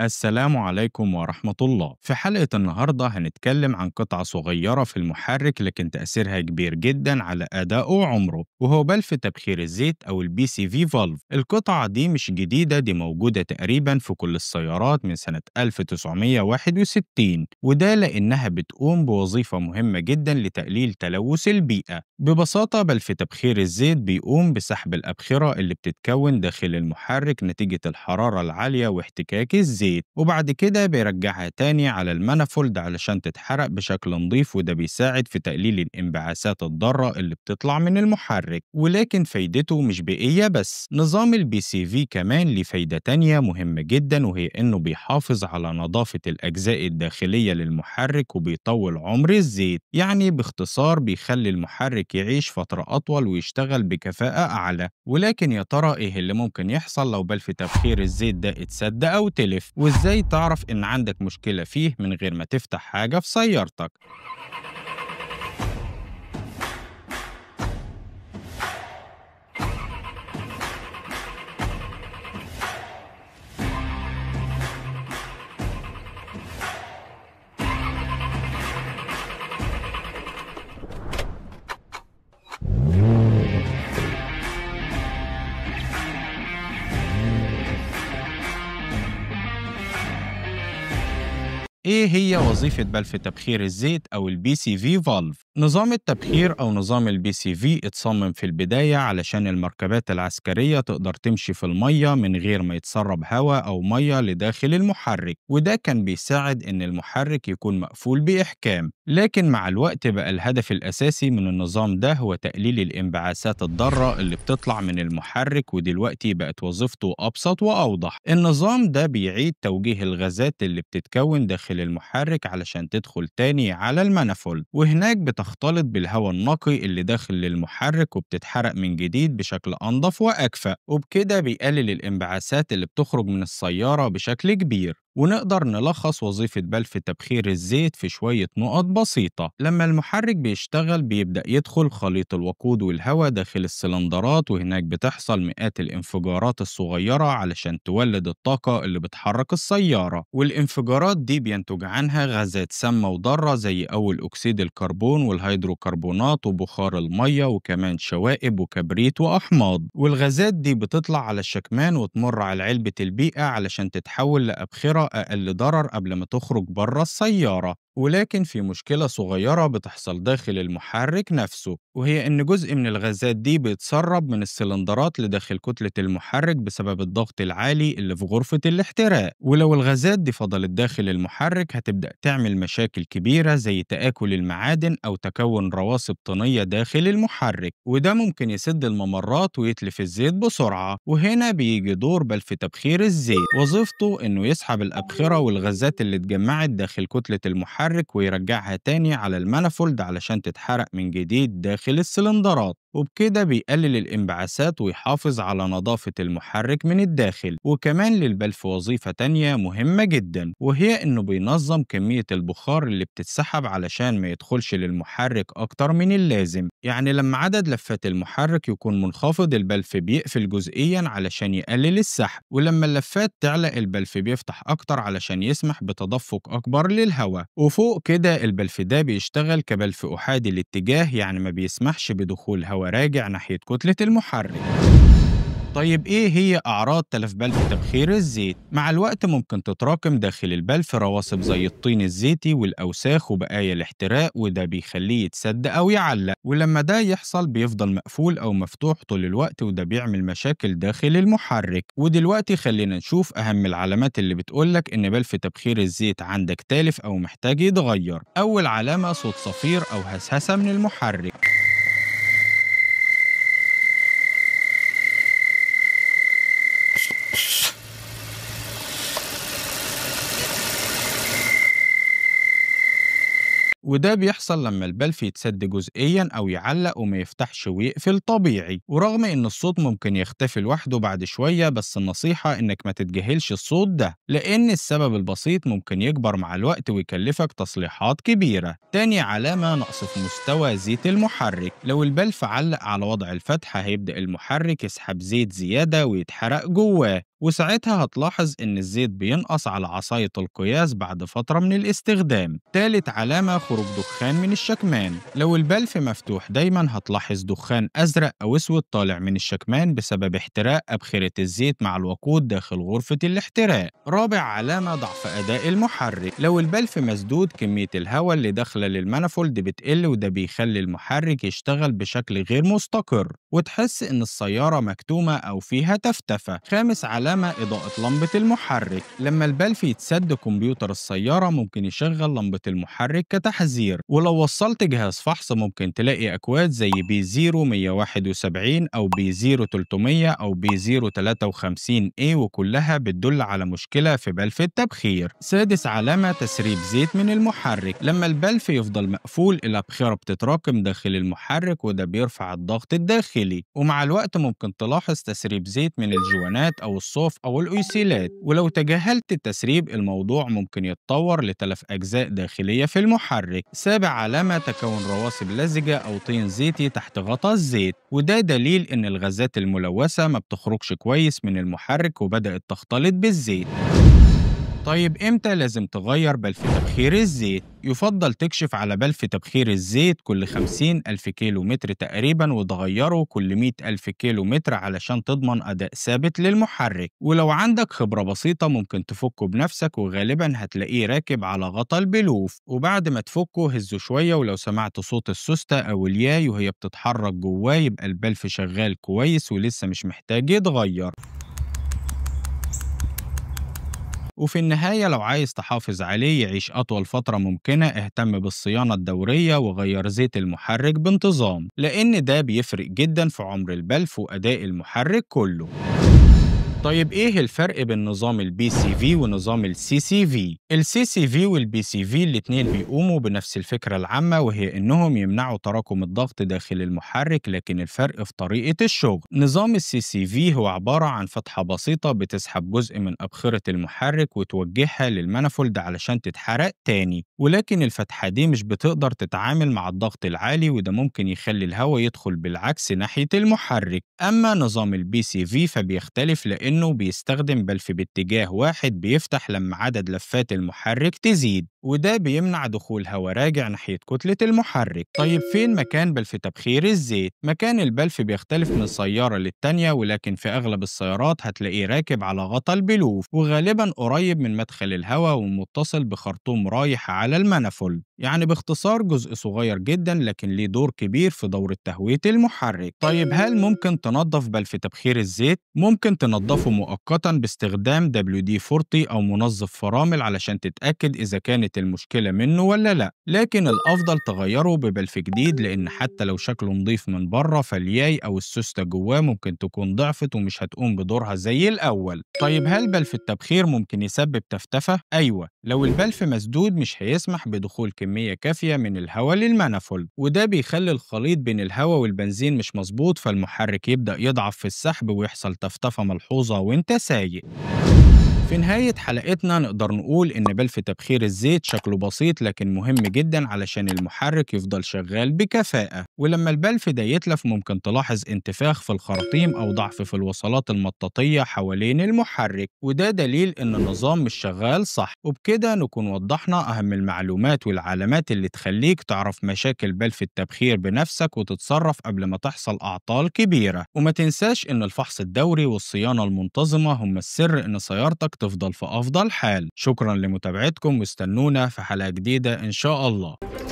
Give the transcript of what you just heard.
السلام عليكم ورحمة الله في حلقة النهاردة هنتكلم عن قطعة صغيرة في المحرك لكن تأثيرها كبير جدا على أدائه وعمره وهو بلف تبخير الزيت أو البي سي في فالف القطعة دي مش جديدة دي موجودة تقريبا في كل السيارات من سنة 1961 وده لأنها بتقوم بوظيفة مهمة جدا لتقليل تلوث البيئة ببساطة بلف تبخير الزيت بيقوم بسحب الأبخرة اللي بتتكون داخل المحرك نتيجة الحرارة العالية واحتكاك الزيت الزيت وبعد كده بيرجعها تاني على المانفولد علشان تتحرق بشكل نظيف وده بيساعد في تقليل الانبعاثات الضارة اللي بتطلع من المحرك ولكن فايدته مش بيئية بس نظام البي سي في كمان ليه فايدة تانية مهمة جدا وهي انه بيحافظ على نظافة الاجزاء الداخلية للمحرك وبيطول عمر الزيت يعني باختصار بيخلي المحرك يعيش فترة اطول ويشتغل بكفاءة اعلى ولكن يا ترى ايه اللي ممكن يحصل لو بلف تبخير الزيت ده اتسد او تلف وازاي تعرف ان عندك مشكلة فيه من غير ما تفتح حاجة في سيارتك إيه هي وظيفة بلف تبخير الزيت أو البي سي في فالف؟ نظام التبخير أو نظام البي سي في اتصمم في البداية علشان المركبات العسكرية تقدر تمشي في المية من غير ما يتسرب هواء أو مية لداخل المحرك وده كان بيساعد إن المحرك يكون مقفول بإحكام لكن مع الوقت بقى الهدف الأساسي من النظام ده هو تقليل الانبعاثات الضارة اللي بتطلع من المحرك ودلوقتي بقت وظيفته أبسط وأوضح النظام ده بيعيد توجيه الغازات اللي بتتكون داخل المحرك علشان تدخل تاني على المنفول وهناك بتخ بتختلط بالهواء النقي اللي داخل للمحرك وبتتحرق من جديد بشكل أنظف وأكفأ وبكده بيقلل الانبعاثات اللي بتخرج من السيارة بشكل كبير ونقدر نلخص وظيفة بلف تبخير الزيت في شوية نقط بسيطة لما المحرك بيشتغل بيبدأ يدخل خليط الوقود والهواء داخل السلندرات وهناك بتحصل مئات الانفجارات الصغيرة علشان تولد الطاقة اللي بتحرك السيارة والانفجارات دي بينتج عنها غازات سامة وضارة زي أول أكسيد الكربون والهيدروكربونات وبخار المية وكمان شوائب وكبريت وأحماض والغازات دي بتطلع على الشكمان وتمر على علبة البيئة علشان تتحول لأبخرة أقل آه، آه، ضرر قبل ما تخرج بره السيارة ولكن في مشكلة صغيرة بتحصل داخل المحرك نفسه وهي إن جزء من الغازات دي بيتسرب من السلندرات لداخل كتلة المحرك بسبب الضغط العالي اللي في غرفة الاحتراق ولو الغازات دي فضلت داخل المحرك هتبدأ تعمل مشاكل كبيرة زي تآكل المعادن أو تكون رواسب طينية داخل المحرك وده ممكن يسد الممرات ويتلف الزيت بسرعة وهنا بيجي دور بلف تبخير الزيت وظيفته إنه يسحب الأبخرة والغازات اللي اتجمعت داخل كتلة المحرك المحرك ويرجعها تاني على المانيفولد علشان تتحرق من جديد داخل السلندرات وبكده بيقلل الانبعاثات ويحافظ على نظافة المحرك من الداخل وكمان للبلف وظيفة تانية مهمة جدا وهي انه بينظم كمية البخار اللي بتتسحب علشان ما يدخلش للمحرك اكتر من اللازم يعني لما عدد لفات المحرك يكون منخفض البلف بيقفل جزئيا علشان يقلل السحب ولما اللفات تعلق البلف بيفتح اكتر علشان يسمح بتدفق اكبر للهواء وفوق كده البلف ده بيشتغل كبلف احادي الاتجاه يعني ما بيسمحش بدخول هواء وراجع ناحية كتلة المحرك طيب ايه هي اعراض تلف بلف تبخير الزيت مع الوقت ممكن تتراكم داخل البلف رواسب زي الطين الزيتي والاوساخ وبقايا الاحتراق وده بيخليه يتسد او يعلق ولما ده يحصل بيفضل مقفول او مفتوح طول الوقت وده بيعمل مشاكل داخل المحرك ودلوقتي خلينا نشوف اهم العلامات اللي بتقول لك ان بلف تبخير الزيت عندك تالف او محتاج يتغير اول علامه صوت صفير او هسهسه من المحرك وده بيحصل لما البلف يتسد جزئيا أو يعلق وما يفتحش ويقفل طبيعي ورغم إن الصوت ممكن يختفي لوحده بعد شوية بس النصيحة إنك ما تتجاهلش الصوت ده لأن السبب البسيط ممكن يكبر مع الوقت ويكلفك تصليحات كبيرة تاني علامة نقص في مستوى زيت المحرك لو البلف علق على وضع الفتحة هيبدأ المحرك يسحب زيت زيادة ويتحرق جواه وساعتها هتلاحظ إن الزيت بينقص على عصاية القياس بعد فترة من الاستخدام. تالت علامة خروج دخان من الشكمان، لو البلف مفتوح دايما هتلاحظ دخان أزرق أو أسود طالع من الشكمان بسبب احتراق أبخرة الزيت مع الوقود داخل غرفة الاحتراق. رابع علامة ضعف أداء المحرك، لو البلف مسدود كمية الهواء اللي داخلة للمانفولد بتقل وده بيخلي المحرك يشتغل بشكل غير مستقر، وتحس إن السيارة مكتومة أو فيها تفتفة. خامس علامة علامة إضاءة لمبة المحرك لما البلف يتسد كمبيوتر السيارة ممكن يشغل لمبة المحرك كتحذير ولو وصلت جهاز فحص ممكن تلاقي أكواد زي بي 0171 أو بي 0300 أو بي 053 A وكلها بتدل على مشكلة في بلف التبخير سادس علامة تسريب زيت من المحرك لما البلف يفضل مقفول الأبخرة بتتراكم داخل المحرك وده بيرفع الضغط الداخلي ومع الوقت ممكن تلاحظ تسريب زيت من الجوانات أو الصوت الصوف أو الأويسيلات ولو تجاهلت التسريب الموضوع ممكن يتطور لتلف أجزاء داخلية في المحرك سابع علامة تكون رواسب لزجة أو طين زيتي تحت غطاء الزيت وده دليل إن الغازات الملوثة ما بتخرجش كويس من المحرك وبدأت تختلط بالزيت طيب امتى لازم تغير بلف تبخير الزيت؟ يفضل تكشف على بلف تبخير الزيت كل 50 ألف كيلو متر تقريبا وتغيره كل 100 ألف كيلو متر علشان تضمن أداء ثابت للمحرك ولو عندك خبرة بسيطة ممكن تفكه بنفسك وغالبا هتلاقيه راكب على غطا البلوف وبعد ما تفكه هزه شوية ولو سمعت صوت السوستة أو الياي وهي بتتحرك جواه يبقى البلف شغال كويس ولسه مش محتاج يتغير وفي النهاية لو عايز تحافظ عليه يعيش أطول فترة ممكنة اهتم بالصيانة الدورية وغير زيت المحرك بانتظام لأن ده بيفرق جدا في عمر البلف وأداء المحرك كله طيب ايه الفرق بين نظام البي سي في ونظام السي سي في؟ السي سي في والبي سي في الاتنين بيقوموا بنفس الفكرة العامة وهي انهم يمنعوا تراكم الضغط داخل المحرك لكن الفرق في طريقة الشغل. نظام السي سي في هو عبارة عن فتحة بسيطة بتسحب جزء من أبخرة المحرك وتوجهها للمانيفولد علشان تتحرق تاني، ولكن الفتحة دي مش بتقدر تتعامل مع الضغط العالي وده ممكن يخلي الهواء يدخل بالعكس ناحية المحرك. أما نظام البي سي في فبيختلف لأن لأنه بيستخدم بلف باتجاه واحد بيفتح لما عدد لفات المحرك تزيد وده بيمنع دخول هواء راجع ناحية كتلة المحرك طيب فين مكان بلف تبخير الزيت؟ مكان البلف بيختلف من سيارة للتانية ولكن في أغلب السيارات هتلاقيه راكب على غطا البلوف وغالبا قريب من مدخل الهواء ومتصل بخرطوم رايح على المنفولد يعني باختصار جزء صغير جدا لكن ليه دور كبير في دورة تهوية المحرك طيب هل ممكن تنظف بلف تبخير الزيت؟ ممكن تنظفه مؤقتا باستخدام WD-40 أو منظف فرامل علشان تتأكد إذا كانت المشكلة منه ولا لأ لكن الأفضل تغيره ببلف جديد لأن حتى لو شكله نضيف من بره فالياي أو السوستة جواه ممكن تكون ضعفت ومش هتقوم بدورها زي الأول طيب هل بلف التبخير ممكن يسبب تفتفة؟ أيوة لو البلف مسدود مش هيسمح بدخول كمية كافية من الهواء للمانيفولد وده بيخلي الخليط بين الهواء والبنزين مش مظبوط فالمحرك يبدأ يضعف في السحب ويحصل تفتفة ملحوظة وانت سايق في نهاية حلقتنا نقدر نقول إن بلف تبخير الزيت شكله بسيط لكن مهم جدا علشان المحرك يفضل شغال بكفاءة ولما البلف ده يتلف ممكن تلاحظ انتفاخ في الخراطيم أو ضعف في الوصلات المطاطية حوالين المحرك وده دليل إن النظام مش شغال صح وبكده نكون وضحنا أهم المعلومات والعلامات اللي تخليك تعرف مشاكل بلف التبخير بنفسك وتتصرف قبل ما تحصل أعطال كبيرة وما تنساش إن الفحص الدوري والصيانة المنتظمة هم السر إن سيارتك تفضل في أفضل حال شكرا لمتابعتكم واستنونا في حلقة جديدة إن شاء الله